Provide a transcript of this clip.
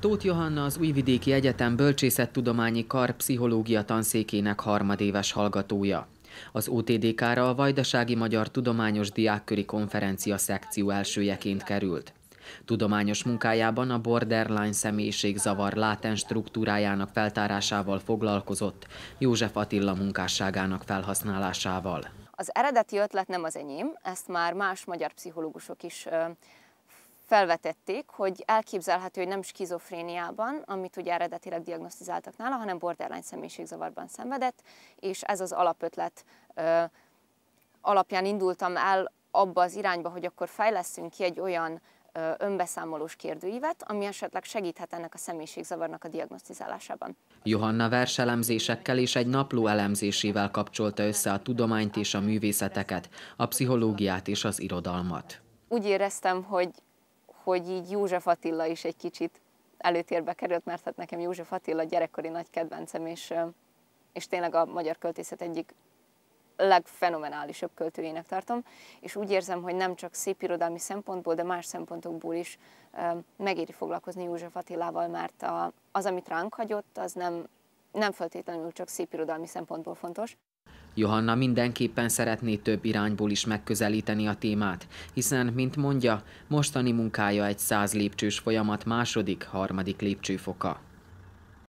Tóth Johanna az Újvidéki Egyetem Bölcsészettudományi Kar Pszichológia Tanszékének harmadéves hallgatója. Az OTDK-ra a Vajdasági Magyar Tudományos Diákköri Konferencia szekció elsőjeként került. Tudományos munkájában a borderline személyiségzavar látens struktúrájának feltárásával foglalkozott, József Attila munkásságának felhasználásával. Az eredeti ötlet nem az enyém, ezt már más magyar pszichológusok is felvetették, hogy elképzelhető, hogy nem skizofréniában, amit ugye eredetileg diagnosztizáltak nála, hanem borderline személyiségzavarban szenvedett, és ez az alapötlet ö, alapján indultam el abba az irányba, hogy akkor fejleszünk ki egy olyan önbeszámolós kérdőívet, ami esetleg segíthet ennek a személyiségzavarnak a diagnosztizálásában. Johanna verselemzésekkel és egy napló elemzésével kapcsolta össze a tudományt és a művészeteket, a pszichológiát és az irodalmat. Úgy éreztem, hogy hogy így József Attila is egy kicsit előtérbe került, mert hát nekem József Attila gyerekkori nagy kedvencem, és, és tényleg a magyar költészet egyik legfenomenálisabb költőjének tartom, és úgy érzem, hogy nem csak szépirodalmi szempontból, de más szempontokból is megéri foglalkozni József Attilával, mert a, az, amit ránk hagyott, az nem, nem feltétlenül csak szépirodalmi szempontból fontos. Johanna mindenképpen szeretné több irányból is megközelíteni a témát, hiszen, mint mondja, mostani munkája egy száz lépcsős folyamat második, harmadik lépcsőfoka.